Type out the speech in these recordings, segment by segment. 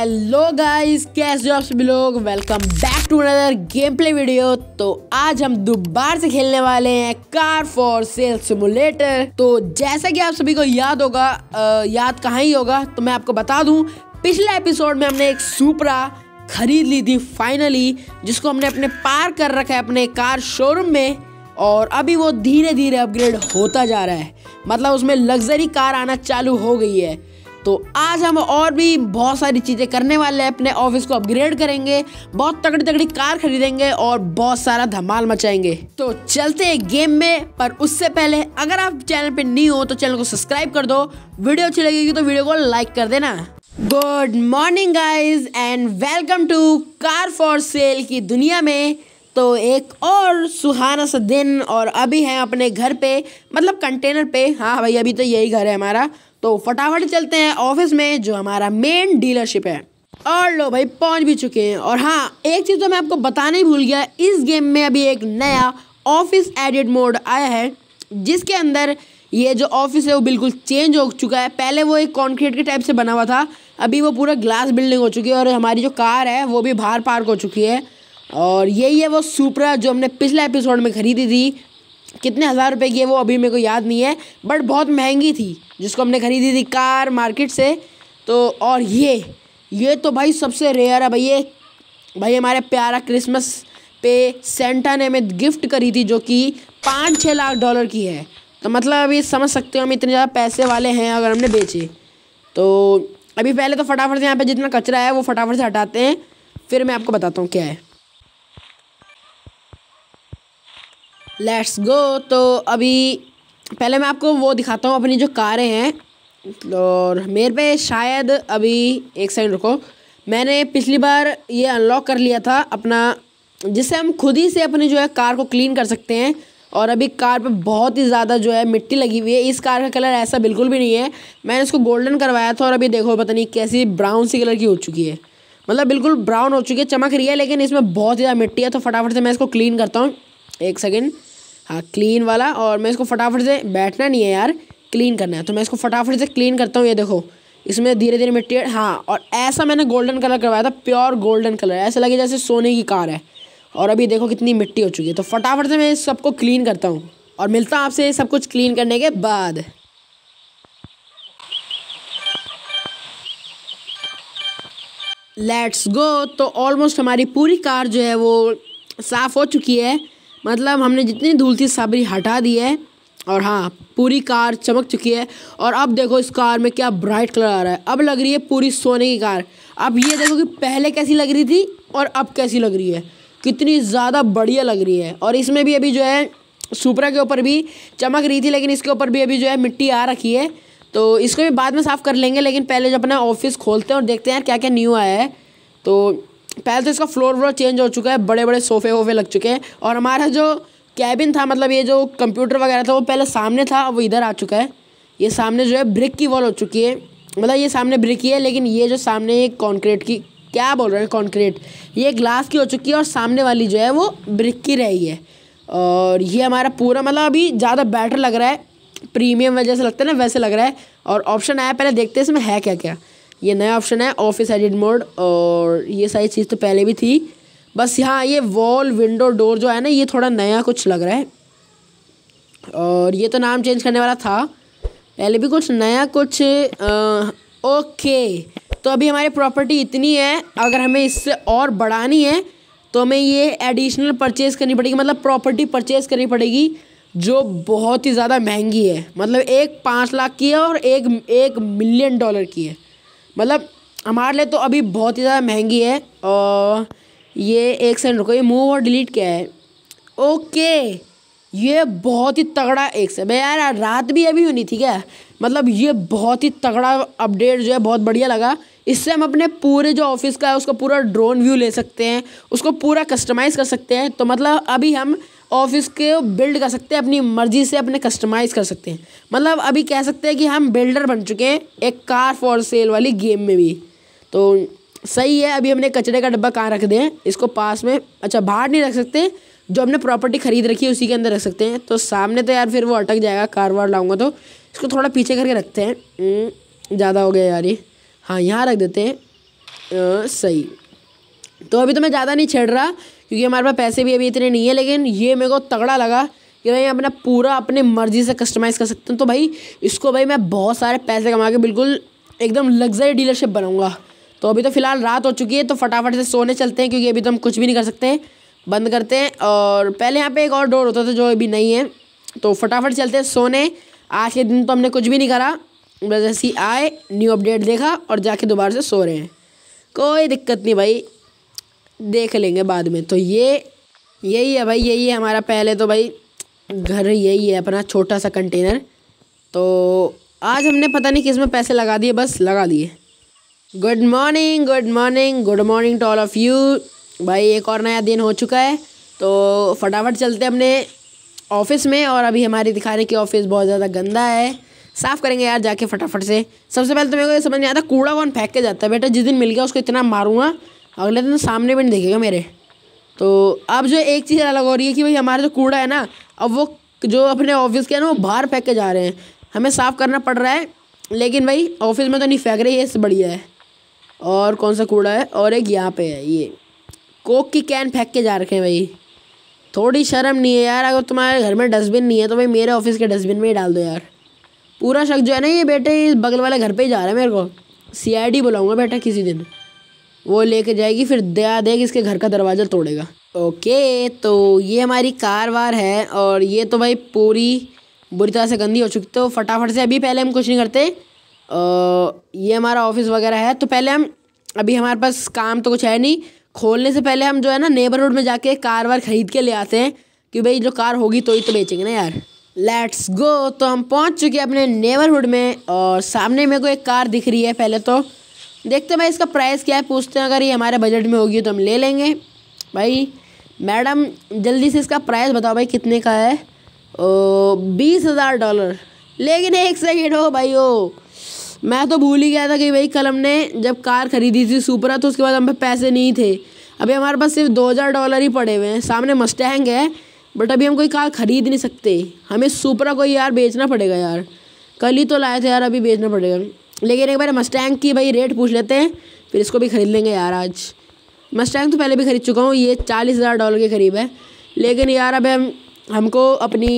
hello guys कैसे हो आप सभी लोग welcome back to another game play video तो आज हम दोबारा से खेलने वाले हैं कार फॉर सेल सिमुलेटर तो जैसा कि आप सभी को याद होगा आ, याद कहाँ ही होगा तो मैं आपको बता दूं पिछले एपिसोड में हमने एक सुपरा खरीद ली थी फाइनली जिसको हमने अपने पार कर रखा है अपने कार शोरूम में और अभी वो धीरे धीरे अपग्रेड होता जा रहा है मतलब उसमें लग्जरी कार आना चालू हो गई है तो आज हम और भी बहुत सारी चीज़ें करने वाले हैं अपने ऑफिस को अपग्रेड करेंगे बहुत तगड़ी तगड़ी कार खरीदेंगे और बहुत सारा धमाल मचाएंगे तो चलते हैं गेम में पर उससे पहले अगर आप चैनल पर नहीं हो तो चैनल को सब्सक्राइब कर दो वीडियो अच्छी लगेगी तो वीडियो को लाइक कर देना good morning guys and welcome to car for sale की दुनिया में तो एक और सुहाना सा दिन और अभी हैं अपने घर पे मतलब कंटेनर पे हाँ भाई अभी तो यही घर है हमारा तो फटाफट चलते हैं ऑफिस में जो हमारा मेन डीलरशिप है और लो भाई पहुंच भी चुके हैं और हाँ एक चीज़ तो मैं आपको बताना ही भूल गया इस गेम में अभी एक नया ऑफिस एडिट मोड आया है जिसके अंदर ये जो ऑफिस है वो बिल्कुल चेंज हो चुका है पहले वो एक कॉन्क्रीट के टाइप से बना हुआ था अभी वो पूरा ग्लास बिल्डिंग हो चुकी है और हमारी जो कार है वो भी बाहर पार्क हो चुकी है और यही है वो सुपरा जो हमने पिछले एपिसोड में ख़रीदी थी कितने हज़ार रुपए की है वो अभी मेरे को याद नहीं है बट बहुत महंगी थी जिसको हमने ख़रीदी थी कार मार्केट से तो और ये ये तो भाई सबसे रेयर है भाई ये भाई हमारे प्यारा क्रिसमस पे सेंटा ने हमें गिफ्ट करी थी जो कि पाँच छः लाख डॉलर की है तो मतलब अभी समझ सकते हो हम इतने ज़्यादा पैसे वाले हैं अगर हमने बेचे तो अभी पहले तो फटाफट से यहाँ पे जितना कचरा है वो फटाफट से हटाते हैं फिर मैं आपको बताता हूँ क्या है लेट्स गो तो अभी पहले मैं आपको वो दिखाता हूँ अपनी जो कारें हैं और मेरे पे शायद अभी एक सेकंड रुको मैंने पिछली बार ये अनलॉक कर लिया था अपना जिससे हम खुद ही से अपनी जो है कार को क्लीन कर सकते हैं और अभी कार पे बहुत ही ज़्यादा जो है मिट्टी लगी हुई है इस कार का कलर ऐसा बिल्कुल भी नहीं है मैंने इसको गोल्डन करवाया था और अभी देखो पता नहीं कैसी ब्राउन सी कलर की हो चुकी है मतलब बिल्कुल ब्राउन हो चुकी है चमक रही है लेकिन इसमें बहुत ज़्यादा मिट्टी है तो फटाफट से मैं इसको क्लीन करता हूँ एक सेकेंड हाँ क्लीन वाला और मैं इसको फटाफट से बैठना नहीं है यार क्लीन करना है तो मैं इसको फटाफट से क्लीन करता हूँ ये देखो इसमें धीरे धीरे मिट्टी हाँ और ऐसा मैंने गोल्डन कलर करवाया था प्योर गोल्डन कलर ऐसा लगे जैसे सोने की कार है और अभी देखो कितनी मिट्टी हो चुकी है तो फटाफट से मैं इस सबको क्लीन करता हूँ और मिलता हूँ आपसे सब कुछ क्लीन करने के बाद लेट्स गो तो ऑलमोस्ट हमारी पूरी कार जो है वो साफ़ हो चुकी है मतलब हमने जितनी धूल थी साबरी हटा दी है और हाँ पूरी कार चमक चुकी है और अब देखो इस कार में क्या ब्राइट कलर आ रहा है अब लग रही है पूरी सोने की कार अब ये देखो कि पहले कैसी लग रही थी और अब कैसी लग रही है कितनी ज़्यादा बढ़िया लग रही है और इसमें भी अभी जो है सुपरा के ऊपर भी चमक रही थी लेकिन इसके ऊपर भी अभी जो है मिट्टी आ रखी है तो इसको भी बाद में साफ़ कर लेंगे लेकिन पहले जो अपना ऑफिस खोलते हैं और देखते हैं यार क्या क्या न्यू आया है तो पहले तो इसका फ्लोर व्लोर चेंज हो चुका है बड़े बड़े सोफे वोफे लग चुके हैं और हमारा जो कैबिन था मतलब ये जो कंप्यूटर वगैरह था वो पहले सामने था वो इधर आ चुका है ये सामने जो है ब्रिक की वॉल हो चुकी है मतलब ये सामने ब्रिक ही है लेकिन ये जो सामने ये कॉन्क्रीट की क्या बोल रहे हैं कॉन्क्रीट ये ग्लास की हो चुकी है और सामने वाली जो है वो ब्रिक की रही है और ये हमारा पूरा मतलब अभी ज़्यादा बेटर लग रहा है प्रीमियम वजह से लगता है ना वैसे लग रहा है और ऑप्शन आया पहले देखते हैं इसमें है क्या क्या ये नया ऑप्शन है ऑफिस एडिट मोड और ये सारी चीज़ तो पहले भी थी बस यहाँ ये वॉल विंडो डोर जो है ना ये थोड़ा नया कुछ लग रहा है और ये तो नाम चेंज करने वाला था पहले भी कुछ नया कुछ आ, ओके तो अभी हमारी प्रॉपर्टी इतनी है अगर हमें इससे और बढ़ानी है तो हमें ये एडिशनल परचेज़ करनी पड़ेगी मतलब प्रॉपर्टी परचेज़ करनी पड़ेगी जो बहुत ही ज़्यादा महंगी है मतलब एक पाँच लाख की है और एक एक मिलियन डॉलर की है मतलब हमारे लिए तो अभी बहुत ही ज़्यादा महंगी है और ये एक सेकंड रुको ये मूव और डिलीट क्या है ओके ये बहुत ही तगड़ा एक से यार रात भी अभी होनी थी क्या मतलब ये बहुत ही तगड़ा अपडेट जो है बहुत बढ़िया लगा इससे हम अपने पूरे जो ऑफिस का है उसका पूरा ड्रोन व्यू ले सकते हैं उसको पूरा कस्टमाइज़ कर सकते हैं तो मतलब अभी हम ऑफिस के बिल्ड कर सकते हैं अपनी मर्जी से अपने कस्टमाइज़ कर सकते हैं मतलब अभी कह सकते हैं कि हम बिल्डर बन चुके हैं एक कार फॉर सेल वाली गेम में भी तो सही है अभी हमने कचरे का डब्बा कहाँ रख दें इसको पास में अच्छा बाहर नहीं रख सकते जो हमने प्रॉपर्टी खरीद रखी है उसी के अंदर रख सकते हैं तो सामने तो यार फिर वो अटक जाएगा कार वार लाऊंगा तो इसको थोड़ा पीछे करके रखते हैं हम्म, ज़्यादा हो गया यार ये हाँ यहाँ रख देते हैं आ, सही तो अभी तो मैं ज़्यादा नहीं छेड़ रहा क्योंकि हमारे पास पैसे भी अभी इतने नहीं है लेकिन ये मेरे को तगड़ा लगा कि भाई अपना पूरा अपने मर्जी से कस्टमाइज़ कर सकते हैं तो भाई इसको भाई मैं बहुत सारे पैसे कमा के बिल्कुल एकदम लग्जरी डीलरशिप बनाऊँगा तो अभी तो फ़िलहाल रात हो चुकी है तो फटाफट से सोने चलते हैं क्योंकि अभी तो हम कुछ भी नहीं कर सकते बंद करते हैं और पहले यहाँ पे एक और डोर होता था जो अभी नहीं है तो फटाफट चलते हैं सोने आज के दिन तो हमने कुछ भी नहीं करा बस ऐसी आए न्यू अपडेट देखा और जाके दोबारा से सो रहे हैं कोई दिक्कत नहीं भाई देख लेंगे बाद में तो ये यही है भाई यही है हमारा पहले तो भाई घर यही है अपना छोटा सा कंटेनर तो आज हमने पता नहीं किस में पैसे लगा दिए बस लगा दिए good morning good morning good morning to all of you भाई एक और नया दिन हो चुका है तो फटाफट चलते अपने ऑफिस में और अभी हमारी दिखा रहे कि ऑफिस बहुत ज़्यादा गंदा है साफ़ करेंगे यार जाके फटाफट से सबसे पहले तो मेरे को ये समझ नहीं आता कूड़ा कौन फेंक के जाता है बेटा जिस दिन मिल गया उसको इतना मारूंगा अगले दिन सामने भी नहीं देखेगा मेरे तो अब जो एक चीज़ अलग हो रही है कि भाई हमारा जो कूड़ा है ना अब वो जो अपने ऑफिस के हैं ना वो बाहर फेंक के जा रहे हैं हमें साफ़ करना पड़ रहा है लेकिन भाई ऑफिस में तो नहीं फेंक रहे ये इससे बढ़िया है और कौन सा कूड़ा है और एक यहाँ पे है ये कोक की कैन फेंक के जा रखे हैं भाई थोड़ी शर्म नहीं है यार अगर तुम्हारे घर में डस्टबिन नहीं है तो भाई मेरे ऑफिस के डस्टबिन में ही डाल दो यार पूरा शक जो है ना ये बेटे इस बगल वाले घर पे ही जा रहा है मेरे को सी आई बुलाऊंगा बेटा किसी दिन वो लेके जाएगी फिर दया देगी इसके घर का दरवाज़ा तोड़ेगा ओके तो ये हमारी कार वार है और ये तो भाई पूरी बुरी तरह से गंदी हो चुकी तो फटाफट से अभी पहले हम कुछ नहीं करते ये हमारा ऑफिस वगैरह है तो पहले हम अभी हमारे पास काम तो कुछ है नहीं खोलने से पहले हम जो है ना नेबरहुड में जाके कार वार ख़रीद के ले आते हैं कि भाई जो कार होगी तो ही तो बेचेंगे ना यार लेट्स गो तो हम पहुंच चुके हैं अपने नेबरहुड में और सामने मेरे को एक कार दिख रही है पहले तो देखते भाई इसका प्राइस क्या है पूछते हैं अगर ये हमारे बजट में होगी तो हम ले लेंगे भाई मैडम जल्दी से इसका प्राइस बताओ भाई कितने का है ओ बीस हज़ार डॉलर लेकिन एक सेकेंड हो भाई ओ मैं तो भूल ही गया था कि भाई कल हमने जब कार खरीदी थी सुपरा तो उसके बाद हम पे पैसे नहीं थे अभी हमारे पास सिर्फ दो हज़ार डॉलर ही पड़े हुए हैं सामने मस्टैंग है बट अभी हम कोई कार ख़रीद नहीं सकते हमें सुपरा को यार बेचना पड़ेगा यार कल ही तो लाए थे यार अभी बेचना पड़ेगा लेकिन एक बार मस्टैंग की भाई रेट पूछ लेते हैं फिर इसको भी ख़रीद लेंगे यार आज मस्टैंग तो पहले भी ख़रीद चुका हूँ ये चालीस हज़ार डॉलर के करीब है लेकिन यार अब हम हमको अपनी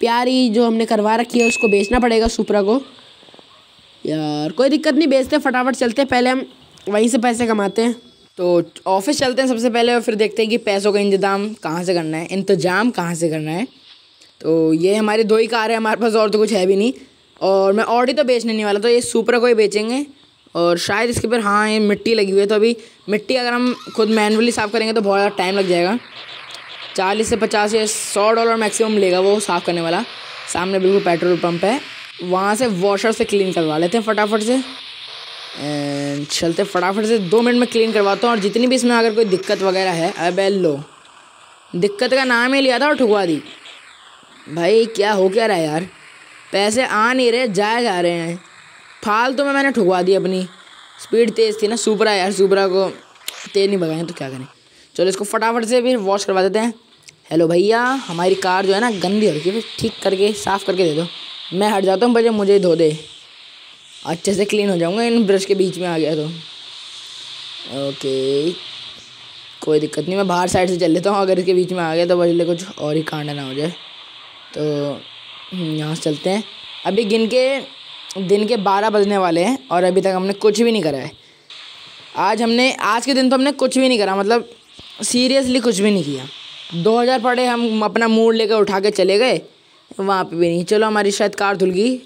प्यारी जो हमने करवा रखी है उसको बेचना पड़ेगा सुपरा को यार कोई दिक्कत नहीं बेचते फटाफट चलते पहले हम वहीं से पैसे कमाते हैं तो ऑफिस चलते हैं सबसे पहले और फिर देखते हैं कि पैसों का इंतजाम कहाँ से करना है इंतजाम कहाँ से करना है तो ये हमारी दो ही कार है हमारे पास और तो कुछ है भी नहीं और मैं ऑडी तो बेचने नहीं वाला तो ये सुपर को ही बेचेंगे और शायद इसके ऊपर हाँ ये मिट्टी लगी हुई है तो अभी मिट्टी अगर हम खुद मैनुअली साफ़ करेंगे तो बहुत ज़्यादा टाइम लग जाएगा चालीस से पचास या सौ डॉलर मैक्सिमम लेगा वो साफ़ करने वाला सामने बिल्कुल पेट्रोल पंप है वहाँ से वॉशर से क्लीन करवा लेते हैं फटाफट से चलते फटाफट से दो मिनट में क्लीन करवाता हूँ और जितनी भी इसमें अगर कोई दिक्कत वगैरह है अब लो दिक्कत का नाम ही लिया था और ठुकवा दी भाई क्या हो क्या रहा है यार पैसे आ नहीं रहे जाए जा रहे हैं फालतू तो में मैंने ठुकवा दी अपनी स्पीड तेज़ थी ना सुपरा यार सुपरा को तेज़ नहीं भगाएं तो क्या करें चलो इसको फटाफट से फिर वॉश करवा देते हैं हेलो भैया हमारी कार जो है ना गंदी हो रही है ठीक करके साफ़ करके दे दो मैं हट जाता हूँ भैया मुझे धो दे अच्छे से क्लीन हो जाऊँगा इन ब्रश के बीच में आ गया तो ओके कोई दिक्कत नहीं मैं बाहर साइड से चल लेता हूँ अगर इसके बीच में आ गया तो बजले कुछ और ही कांडा ना हो जाए तो हम्म, यहाँ से चलते हैं अभी गिन के दिन के बारह बजने वाले हैं और अभी तक हमने कुछ भी नहीं करा है आज हमने आज के दिन तो हमने कुछ भी नहीं करा मतलब सीरियसली कुछ भी नहीं किया दो हज़ार पड़े हम अपना मूड लेकर उठा के चले गए वहाँ पे भी नहीं चलो हमारी शायद कार धुल गई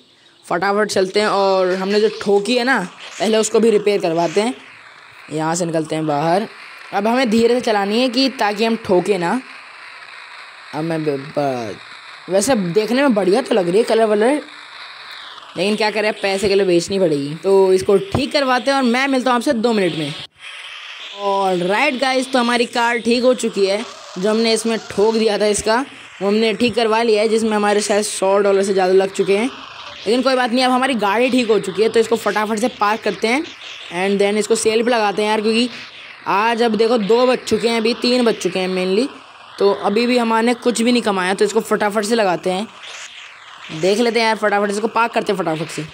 फटाफट चलते हैं और हमने जो ठोकी है ना पहले उसको भी रिपेयर करवाते हैं यहाँ से निकलते हैं बाहर अब हमें धीरे से चलानी है कि ताकि हम ठोके ना अब मैं वैसे देखने में बढ़िया तो लग रही है कलर वलर लेकिन क्या करें पैसे के लिए बेचनी पड़ेगी तो इसको ठीक करवाते हैं और मैं मिलता हूँ आपसे दो मिनट में और राइट गाइस तो हमारी कार ठीक हो चुकी है जो हमने इसमें ठोक दिया था इसका वो हमने ठीक करवा लिया है जिसमें हमारे शायद सौ डॉलर से ज़्यादा लग चुके हैं लेकिन कोई बात नहीं अब हमारी गाड़ी ठीक हो चुकी है तो इसको फटाफट से पार्क करते हैं एंड देन इसको सेल भी लगाते हैं यार क्योंकि आज अब देखो दो बज चुके हैं अभी तीन बज चुके हैं मेनली तो अभी भी हमारे कुछ भी नहीं कमाया तो इसको फटाफट से लगाते हैं देख लेते हैं यार फटाफट इसको पाक करते हैं फटाफट से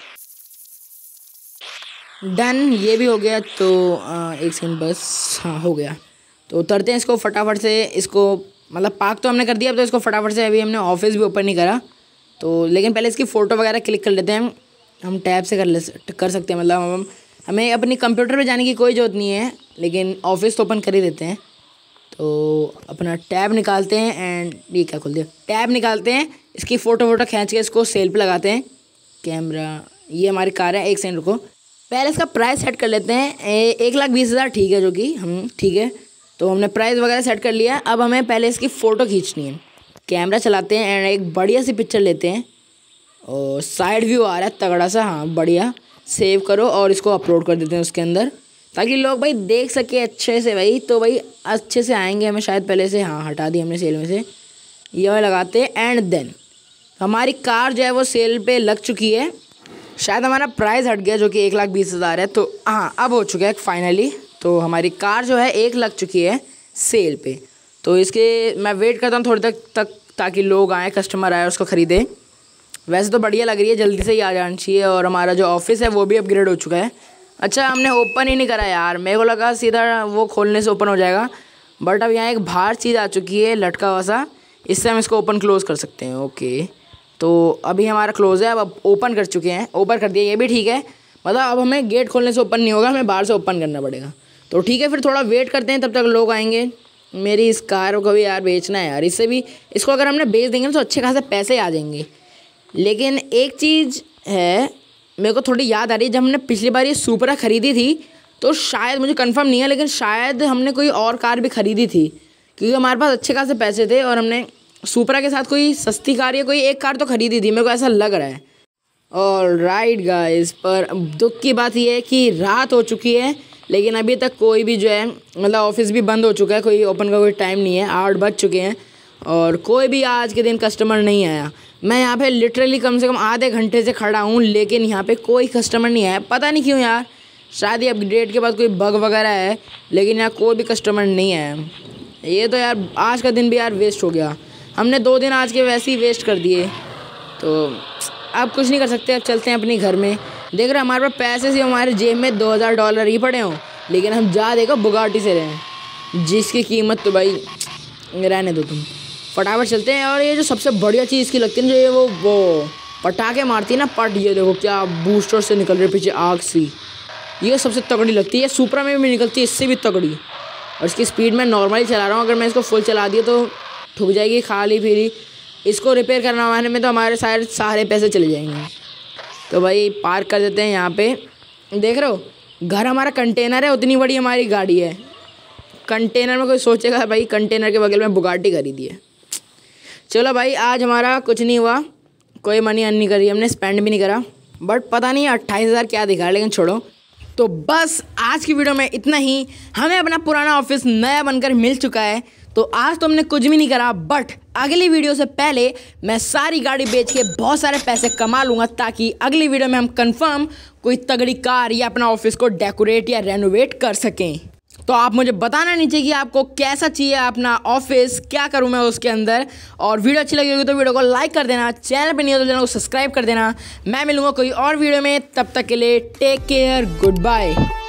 डन ये भी हो गया तो आ, एक सेकेंड बस हाँ हो गया तो उतरते हैं इसको फटाफट से इसको मतलब पाक तो हमने कर दिया अब तो इसको फटाफट से अभी हमने ऑफिस भी ओपन नहीं करा तो लेकिन पहले इसकी फ़ोटो वगैरह क्लिक कर लेते हैं हम टैब से कर ले कर सकते हैं मतलब हम हमें अपनी कंप्यूटर पे जाने की कोई ज़रूरत नहीं है लेकिन ऑफिस तो ओपन कर ही देते हैं तो अपना टैब निकालते हैं एंड ये क्या खोल दिया टैब निकालते हैं इसकी फ़ोटो वोटो खींच के इसको सेल पे लगाते हैं कैमरा ये हमारी कार है एक सेकेंड रुको पहले इसका प्राइस सेट कर लेते हैं ए, एक लाख बीस हज़ार ठीक है जो कि हम ठीक है तो हमने प्राइस वगैरह सेट कर लिया अब हमें पहले इसकी फ़ोटो खींचनी है कैमरा चलाते हैं एंड एक बढ़िया सी पिक्चर लेते हैं और साइड व्यू आ रहा है तगड़ा सा हाँ बढ़िया सेव करो और इसको अपलोड कर देते हैं उसके अंदर ताकि लोग भाई देख सके अच्छे से भाई तो भाई अच्छे से आएंगे हमें शायद पहले से हाँ हटा दी हमने सेल में से ये वाले लगाते हैं एंड देन हमारी कार जो है वो सेल पे लग चुकी है शायद हमारा प्राइस हट गया जो कि एक लाख बीस हज़ार है तो हाँ अब हो चुका है फाइनली तो हमारी कार जो है एक लग चुकी है सेल पे तो इसके मैं वेट करता हूँ थोड़ी तक तक ताकि लोग आएँ कस्टमर आए उसको ख़रीदें वैसे तो बढ़िया लग रही है जल्दी से ही आ जाना चाहिए और हमारा जो ऑफिस है वो भी अपग्रेड हो चुका है अच्छा हमने ओपन ही नहीं करा यार मेरे को लगा सीधा वो खोलने से ओपन हो जाएगा बट अब यहाँ एक बाहर चीज़ आ चुकी है लटका हुआ सा इससे हम इसको ओपन क्लोज़ कर सकते हैं ओके तो अभी हमारा क्लोज़ है अब ओपन कर चुके हैं ओपन कर दिया ये भी ठीक है मतलब अब हमें गेट खोलने से ओपन नहीं होगा हमें बाहर से ओपन करना पड़ेगा तो ठीक है फिर थोड़ा वेट करते हैं तब तक लोग आएंगे मेरी इस कार को भी यार बेचना है यार इससे भी इसको अगर हमने बेच देंगे ना तो अच्छे खासे पैसे आ जाएंगे लेकिन एक चीज़ है मेरे को थोड़ी याद आ रही है जब हमने पिछली बार ये सुपरा ख़रीदी थी तो शायद मुझे कंफर्म नहीं है लेकिन शायद हमने कोई और कार भी ख़रीदी थी क्योंकि हमारे पास अच्छे खासे पैसे थे और हमने सुपरा के साथ कोई सस्ती कार या कोई एक कार तो खरीदी थी मेरे को ऐसा लग रहा है और राइट गाइस पर दुख की बात यह है कि रात हो चुकी है लेकिन अभी तक कोई भी जो है मतलब ऑफिस भी बंद हो चुका है कोई ओपन का कोई टाइम नहीं है आठ बज चुके हैं और कोई भी आज के दिन कस्टमर नहीं आया मैं यहाँ पे लिटरली कम से कम आधे घंटे से खड़ा हूँ लेकिन यहाँ पे कोई कस्टमर नहीं आया पता नहीं क्यों यार शायद ही अपडेट के बाद कोई बग वगैरह है लेकिन यहाँ कोई भी कस्टमर नहीं है ये तो यार आज का दिन भी यार वेस्ट हो गया हमने दो दिन आज के वैसे ही वेस्ट कर दिए तो अब कुछ नहीं कर सकते अब चलते हैं अपने घर में देख रहे हमारे पास पैसे से हमारे जेब में दो हज़ार डॉलर ही पड़े हों लेकिन हम जा देखो बुगाटी से रहें जिसकी कीमत तो भाई रहने दो तुम फटाफट चलते हैं और ये जो सबसे बढ़िया चीज़ इसकी लगती है ना जो ये वो वो पटाखे मारती है ना पट ये देखो क्या बूस्टर से निकल रही पीछे आग सी ये सबसे तगड़ी लगती है सुपरा में भी निकलती है इससे भी तगड़ी और इसकी स्पीड में नॉर्मली चला रहा हूँ अगर मैं इसको फुल चला दिया तो ठुक जाएगी खाली फिरी इसको रिपेयर करवाने में तो हमारे सारे सारे पैसे चले जाएंगे तो भाई पार्क कर देते हैं यहाँ पे देख रहे हो घर हमारा कंटेनर है उतनी बड़ी हमारी गाड़ी है कंटेनर में कोई सोचेगा भाई कंटेनर के बगल में बुगाटी खरीदी है चलो भाई आज हमारा कुछ नहीं हुआ कोई मनी अन नहीं करी हमने स्पेंड भी नहीं करा बट पता नहीं अट्ठाईस हज़ार क्या दिखा लेकिन छोड़ो तो बस आज की वीडियो में इतना ही हमें अपना पुराना ऑफिस नया बनकर मिल चुका है तो आज तो हमने कुछ भी नहीं करा बट अगली वीडियो से पहले मैं सारी गाड़ी बेच के बहुत सारे पैसे कमा लूँगा ताकि अगली वीडियो में हम कन्फर्म कोई तगड़ी कार या अपना ऑफिस को डेकोरेट या रेनोवेट कर सकें तो आप मुझे बताना नीचे कि आपको कैसा चाहिए अपना ऑफिस क्या करूँ मैं उसके अंदर और वीडियो अच्छी लगी होगी तो वीडियो को लाइक कर देना चैनल पर नहीं हो तो चैनल को सब्सक्राइब कर देना मैं मिलूँगा कोई और वीडियो में तब तक के लिए टेक केयर गुड बाय